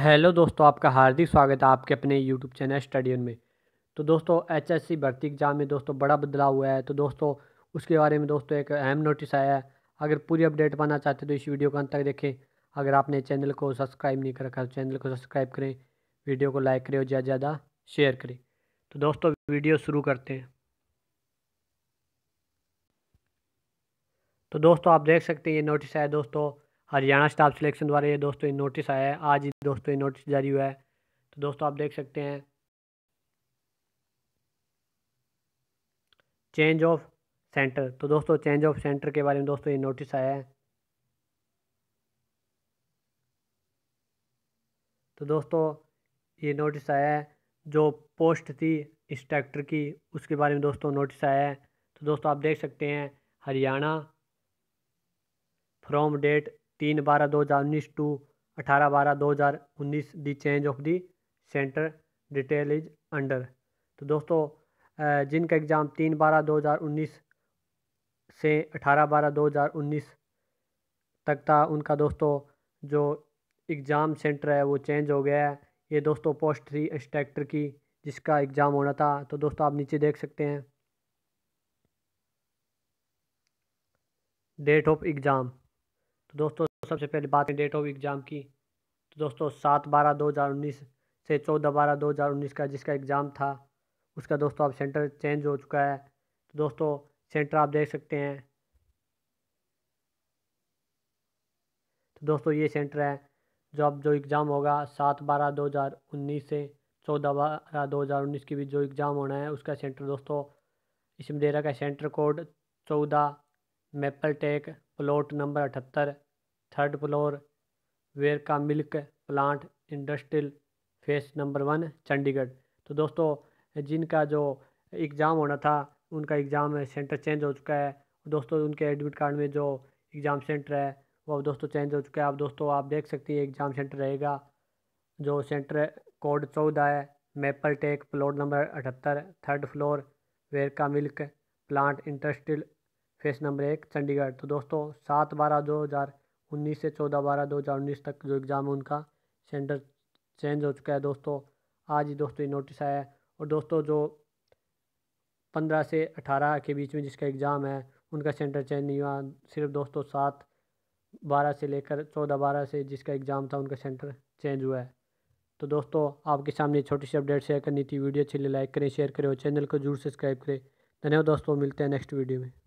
hello दोस्तों आपका हार्दिक स्वागत है आपके अपने यूट्यूब चैनल स्टडियन में तो दोस्तों एचएससी भर्ती एग्ज़ाम में दोस्तों बड़ा बदलाव हुआ है तो दोस्तों उसके बारे में दोस्तों एक अहम नोटिस आया है अगर पूरी अपडेट पाना चाहते हैं तो इस वीडियो को अंत तक देखें अगर आपने चैनल को सब्सक्राइब नहीं कर रखा तो चैनल को सब्सक्राइब करें वीडियो को लाइक करें और ज़्यादा ज़्यादा शेयर करें तो दोस्तों वीडियो शुरू करते हैं तो दोस्तों आप देख सकते हैं ये नोटिस आया दोस्तों हरियाणा स्टाफ सिलेक्शन द्वारा ये दोस्तों ये नोटिस आया है आज ही दोस्तों ये नोटिस जारी हुआ है तो दोस्तों आप देख सकते हैं चेंज ऑफ सेंटर तो दोस्तों चेंज ऑफ सेंटर के बारे में दोस्तों ये नोटिस आया है तो दोस्तों ये नोटिस आया है जो पोस्ट थी इंस्ट्रक्टर की उसके बारे में दोस्तों नोटिस आया है तो दोस्तों आप देख सकते हैं हरियाणा फ्रॉम डेट तीन बारह दो हज़ार उन्नीस टू अठारह बारह दो हज़ार उन्नीस the change of the centre detail is under तो दोस्तों जिनका एग्ज़ाम तीन बारह दो हज़ार उन्नीस से अठारह बारह दो हज़ार उन्नीस तक था उनका दोस्तों जो एग्ज़ाम सेंटर है वो चेंज हो गया है ये दोस्तों पोस्ट थ्री इंस्ट्रक्टर की जिसका एग्ज़ाम होना था तो दोस्तों आप नीचे देख सकते हैं डेट ऑफ एग्ज़ाम तो दोस्तों सबसे पहले बात है डेट ऑफ एग्ज़ाम की तो दोस्तों सात बारह दो हज़ार उन्नीस से चौदह बारह दो हज़ार उन्नीस का जिसका एग्ज़ाम था उसका दोस्तों अब सेंटर चेंज हो चुका है तो दोस्तों सेंटर आप देख सकते हैं तो दोस्तों ये सेंटर है जो अब जो एग्ज़ाम होगा सात बारह दो हज़ार उन्नीस से चौदह बारह दो हज़ार उन्नीस के बीच जो एग्ज़ाम होना है उसका सेंटर दोस्तों इसमें दे रखा है सेंटर कोड चौदह मेपल टेक प्लॉट नंबर अठहत्तर third floor Verka milk plant industrial phase number one Chandigarh तो दोस्तों जिनका जो एग्ज़ाम होना था उनका एग्ज़ाम सेंटर चेंज हो चुका है दोस्तों उनके एडमिट कार्ड में जो एग्ज़ाम सेंटर है वो अब दोस्तों चेंज हो चुका है आप दोस्तों आप देख सकती हैं एग्ज़ाम सेंटर रहेगा जो सेंटर कोड चौदह है मेपल टेक प्लॉट नंबर अठहत्तर third floor Verka milk plant industrial phase number एक चंडीगढ़ तो दोस्तों सात बारह दो हज़ार उन्नीस से चौदह बारह दो हज़ार उन्नीस तक जो एग्ज़ाम है उनका सेंटर चेंज हो चुका है दोस्तों आज ही दोस्तों ये नोटिस आया है और दोस्तों जो पंद्रह से अठारह के बीच में जिसका एग्ज़ाम है उनका सेंटर चेंज नहीं हुआ सिर्फ दोस्तों सात बारह से लेकर चौदह बारह से जिसका एग्ज़ाम था उनका सेंटर चेंज हुआ है तो दोस्तों आपके सामने छोटी सी अपडेट शेयर करनी थी वीडियो अच्छी लाइक करें शेयर करें और चैनल को जरूर सब्सक्राइब करें धन्यवाद दोस्तों मिलते हैं नेक्स्ट वीडियो में